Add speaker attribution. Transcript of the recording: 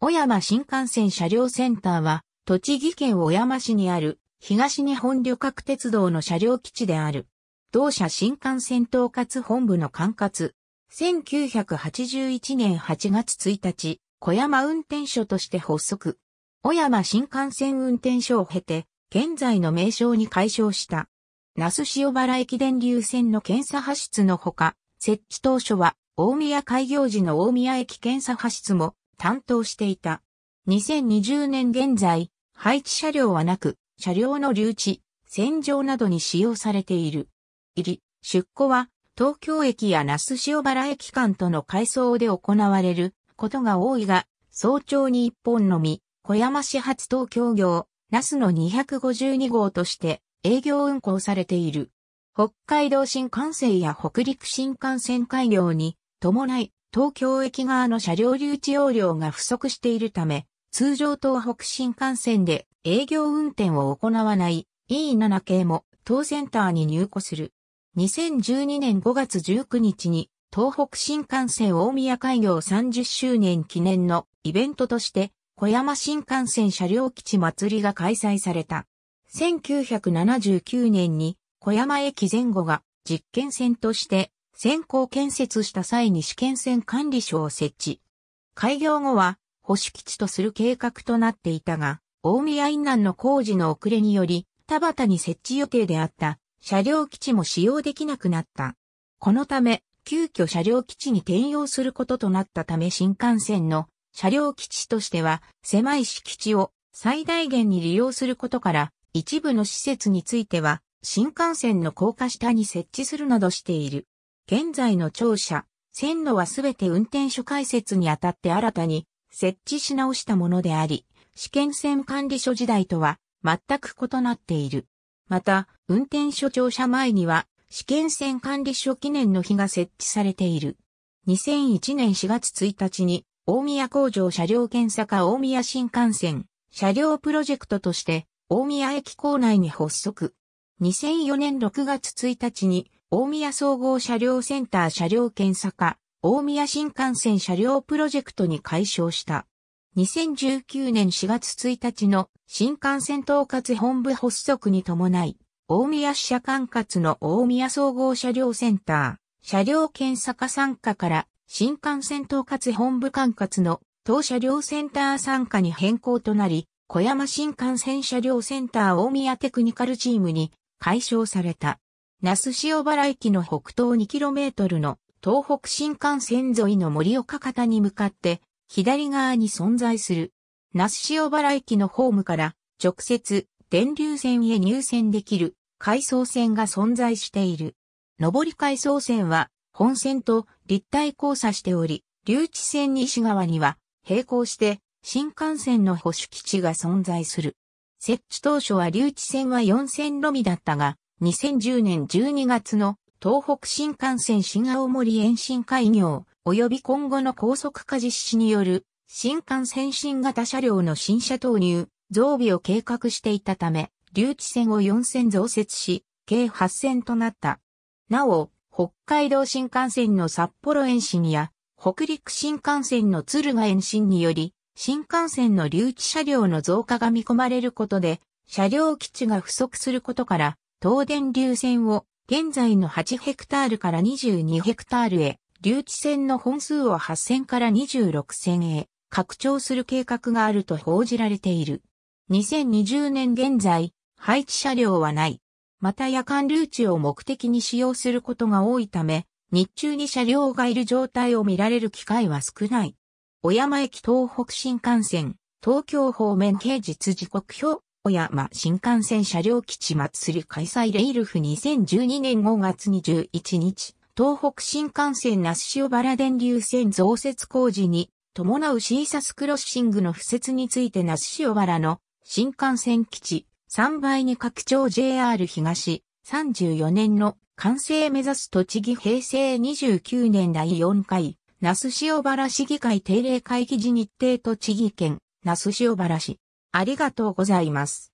Speaker 1: 小山新幹線車両センターは、栃木県小山市にある東日本旅客鉄道の車両基地である。同社新幹線統括本部の管轄。1981年8月1日、小山運転所として発足。小山新幹線運転所を経て、現在の名称に改称した。那須塩原駅電流線の検査発出のほか、設置当初は、大宮開業時の大宮駅検査発出も担当していた。2020年現在、配置車両はなく、車両の留置、洗浄などに使用されている。入り、出庫は、東京駅や那須塩原駅間との改装で行われることが多いが、早朝に一本のみ、小山市発東京業、那須の252号として営業運行されている。北海道新幹線や北陸新幹線開業に伴い、東京駅側の車両留置容量が不足しているため、通常東北新幹線で営業運転を行わない E7 系も当センターに入庫する。2012年5月19日に東北新幹線大宮開業30周年記念のイベントとして小山新幹線車両基地祭りが開催された。1979年に小山駅前後が実験線として先行建設した際に試験船管理所を設置。開業後は保守基地とする計画となっていたが、大宮院南の工事の遅れにより、田畑に設置予定であった車両基地も使用できなくなった。このため、急遽車両基地に転用することとなったため新幹線の車両基地としては狭い敷地を最大限に利用することから一部の施設については新幹線の高架下に設置するなどしている。現在の庁舎、線路はすべて運転所開設にあたって新たに設置し直したものであり、試験線管理所時代とは全く異なっている。また、運転所庁舎前には試験線管理所記念の日が設置されている。2001年4月1日に大宮工場車両検査課大宮新幹線車両プロジェクトとして大宮駅構内に発足。2004年6月1日に大宮総合車両センター車両検査課、大宮新幹線車両プロジェクトに解消した。2019年4月1日の新幹線統括本部発足に伴い、大宮支社管轄の大宮総合車両センター、車両検査課参加から新幹線統括本部管轄の当車両センター参加に変更となり、小山新幹線車両センター大宮テクニカルチームに解消された。那須塩原駅の北東 2km の東北新幹線沿いの盛岡方に向かって左側に存在する那須塩原駅のホームから直接電流線へ入線できる回送線が存在している。上り回送線は本線と立体交差しており、留置線西側には並行して新幹線の保守基地が存在する。設置当初は留置線は4線のみだったが、2010年12月の東北新幹線新青森延伸開業及び今後の高速化実施による新幹線新型車両の新車投入、増備を計画していたため、留置線を4線増設し、計8線となった。なお、北海道新幹線の札幌延伸や、北陸新幹線の敦賀延伸により、新幹線の留置車両の増加が見込まれることで、車両基地が不足することから、東電流線を現在の8ヘクタールから22ヘクタールへ、留置線の本数を8線から26線へ拡張する計画があると報じられている。2020年現在、配置車両はない。また夜間留置を目的に使用することが多いため、日中に車両がいる状態を見られる機会は少ない。小山駅東北新幹線、東京方面平日時刻表小山新幹線車両基地祭り開催レイルフ2012年5月21日、東北新幹線那須塩原電流線増設工事に伴うシーサスクロッシングの敷設について那須塩原の新幹線基地3倍に拡張 JR 東34年の完成目指す栃木平成29年第4回那須塩原市議会定例会議時日程栃木県那須塩原市ありがとうございます。